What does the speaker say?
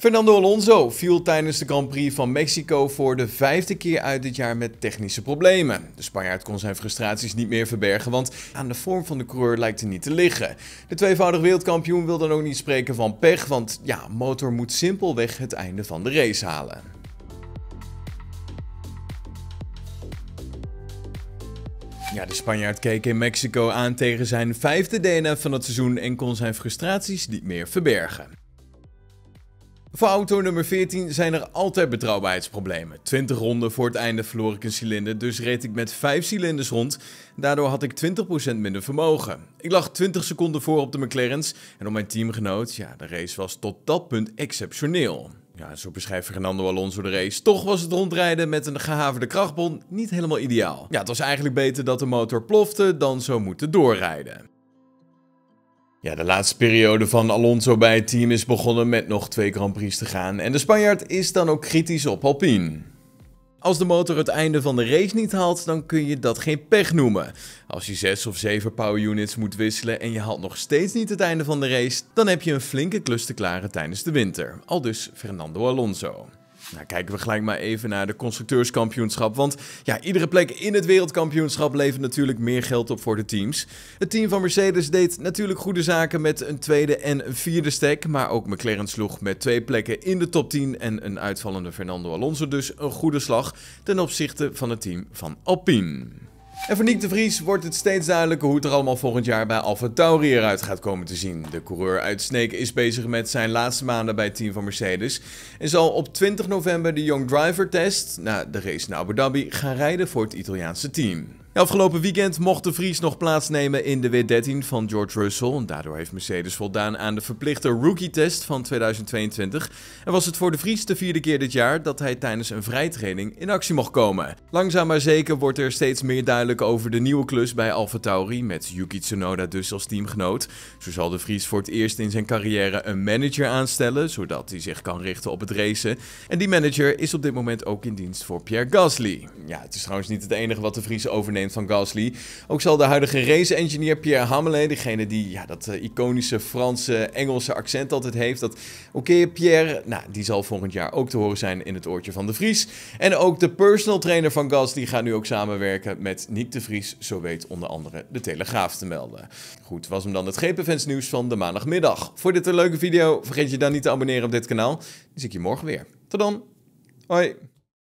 Fernando Alonso viel tijdens de Grand Prix van Mexico voor de vijfde keer uit dit jaar met technische problemen. De Spanjaard kon zijn frustraties niet meer verbergen, want aan de vorm van de coureur lijkt er niet te liggen. De tweevoudig wereldkampioen wil dan ook niet spreken van pech, want ja, motor moet simpelweg het einde van de race halen. Ja, de Spanjaard keek in Mexico aan tegen zijn vijfde DNF van het seizoen en kon zijn frustraties niet meer verbergen. Voor auto nummer 14 zijn er altijd betrouwbaarheidsproblemen. 20 ronden voor het einde verloor ik een cilinder, dus reed ik met 5 cilinders rond. Daardoor had ik 20% minder vermogen. Ik lag 20 seconden voor op de McLaren's en op mijn teamgenoot, ja, de race was tot dat punt exceptioneel. Ja, zo beschrijft Fernando Alonso de race. Toch was het rondrijden met een gehavende krachtbon niet helemaal ideaal. Ja, het was eigenlijk beter dat de motor plofte dan zo moeten doorrijden. Ja, de laatste periode van Alonso bij het team is begonnen met nog twee Grand Prix te gaan en de Spanjaard is dan ook kritisch op Alpine. Als de motor het einde van de race niet haalt, dan kun je dat geen pech noemen. Als je 6 of 7 power units moet wisselen en je haalt nog steeds niet het einde van de race, dan heb je een flinke klus te klaren tijdens de winter. Al dus Fernando Alonso. Nou, kijken we gelijk maar even naar de constructeurskampioenschap. Want ja, iedere plek in het wereldkampioenschap levert natuurlijk meer geld op voor de teams. Het team van Mercedes deed natuurlijk goede zaken met een tweede en een vierde stek. Maar ook McLaren sloeg met twee plekken in de top 10 en een uitvallende Fernando Alonso dus een goede slag ten opzichte van het team van Alpine. En voor Nick de Vries wordt het steeds duidelijker hoe het er allemaal volgend jaar bij Alfa Tauri eruit gaat komen te zien. De coureur uit Sneek is bezig met zijn laatste maanden bij het team van Mercedes en zal op 20 november de Young Driver Test na de race naar Abu Dhabi gaan rijden voor het Italiaanse team. Afgelopen weekend mocht de Vries nog plaatsnemen in de W13 van George Russell. Daardoor heeft Mercedes voldaan aan de verplichte rookie-test van 2022. En was het voor de Vries de vierde keer dit jaar dat hij tijdens een vrijtraining in actie mocht komen. Langzaam maar zeker wordt er steeds meer duidelijk over de nieuwe klus bij AlphaTauri met Yuki Tsunoda dus als teamgenoot. Zo zal de Vries voor het eerst in zijn carrière een manager aanstellen, zodat hij zich kan richten op het racen. En die manager is op dit moment ook in dienst voor Pierre Gasly. Ja, het is trouwens niet het enige wat de Vries overneemt van Gasly. Ook zal de huidige race-engineer Pierre Hamelin, degene die ja, dat eh, iconische Franse-Engelse accent altijd heeft, dat oké Pierre, nou, die zal volgend jaar ook te horen zijn in het oortje van de Vries. En ook de personal trainer van Gasly gaat nu ook samenwerken met niet de Vries, zo weet onder andere de Telegraaf te melden. Goed, was hem dan het GPFans nieuws van de maandagmiddag. Voor dit een leuke video? Vergeet je dan niet te abonneren op dit kanaal. Dan zie ik je morgen weer. Tot dan. Hoi.